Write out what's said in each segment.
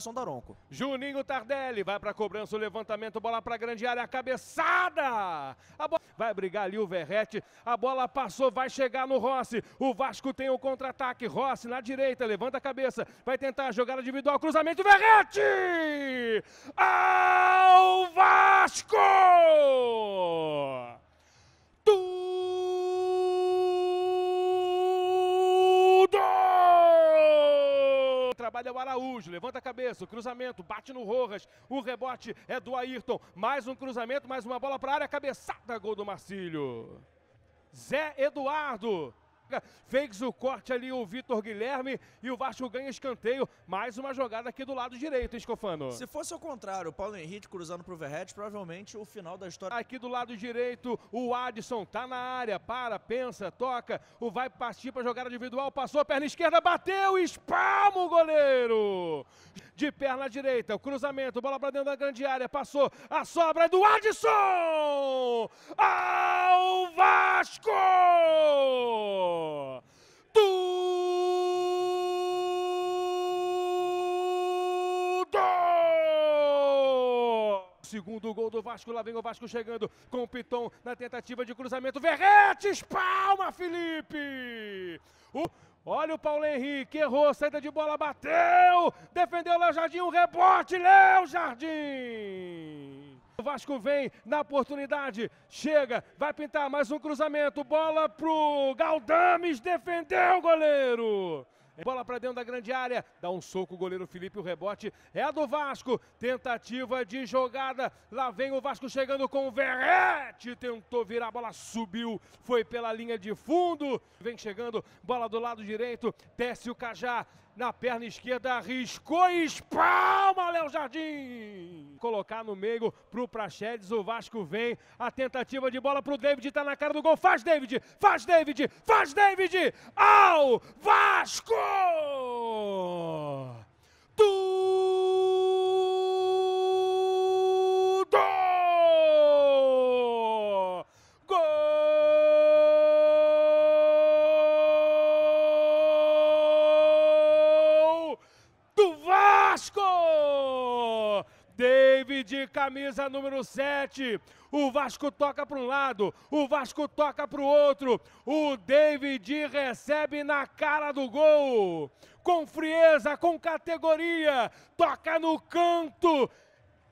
Sondaronco. Juninho Tardelli vai para cobrança, o levantamento, bola para a grande área, cabeçada! A bola... Vai brigar ali o Verrete, a bola passou, vai chegar no Rossi. O Vasco tem o contra-ataque, Rossi na direita, levanta a cabeça, vai tentar a jogada individual, cruzamento, Verrete! Ao Vasco! Olha é o Araújo, levanta a cabeça, o cruzamento, bate no Rojas, o rebote é do Ayrton. Mais um cruzamento, mais uma bola para a área, cabeçada, gol do Marcílio. Zé Eduardo marca, fez o corte ali o Vitor Guilherme e o Vasco ganha escanteio. Mais uma jogada aqui do lado direito, Escofano. Se fosse ao contrário, o Paulo Henrique cruzando pro Verrete, provavelmente o final da história. Aqui do lado direito, o Adson tá na área, para, pensa, toca, o vai partir pra jogada individual, passou, perna esquerda, bateu, espalma o goleiro! De perna direita, o cruzamento, bola pra dentro da grande área, passou, a sobra é do Adson! A segundo gol do Vasco. Lá vem o Vasco chegando com o Piton na tentativa de cruzamento. Verretes, palma, Felipe! O... Olha o Paulo Henrique, errou, saída de bola, bateu! Defendeu Léo Jardim, um rebote, Léo Jardim! O Vasco vem na oportunidade, chega, vai pintar mais um cruzamento, bola pro Galdames, defendeu o goleiro! Bola para dentro da grande área. Dá um soco o goleiro Felipe. O rebote é do Vasco. Tentativa de jogada. Lá vem o Vasco chegando com o Verrete. Tentou virar. A bola subiu. Foi pela linha de fundo. Vem chegando. Bola do lado direito. Desce o Cajá na perna esquerda, arriscou e espalma Léo Jardim. Colocar no meio pro Praxedes, o Vasco vem, a tentativa de bola pro David, tá na cara do gol, faz David, faz David, faz David, ao Vasco! Vasco! David, camisa número 7. O Vasco toca para um lado, o Vasco toca para o outro. O David recebe na cara do gol. Com frieza, com categoria, toca no canto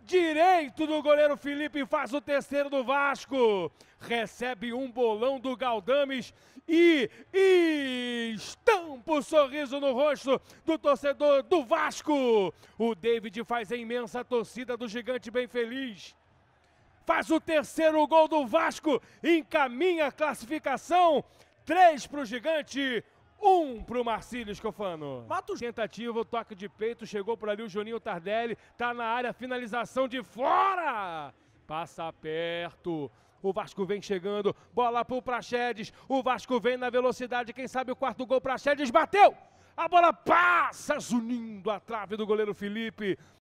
Direito do goleiro Felipe faz o terceiro do Vasco. Recebe um bolão do Galdames e, e estampa o sorriso no rosto do torcedor do Vasco. O David faz a imensa torcida do gigante bem feliz faz o terceiro gol do Vasco, encaminha a classificação. Três para o Gigante, um pro Marcílio Escofano. Matos. Tentativa, o toque de peito. Chegou por ali o Juninho Tardelli. Tá na área, finalização de fora. Passa perto. O Vasco vem chegando. Bola pro Praxedes. O Vasco vem na velocidade. Quem sabe o quarto gol. Praxedes bateu. A bola passa, zunindo a trave do goleiro Felipe.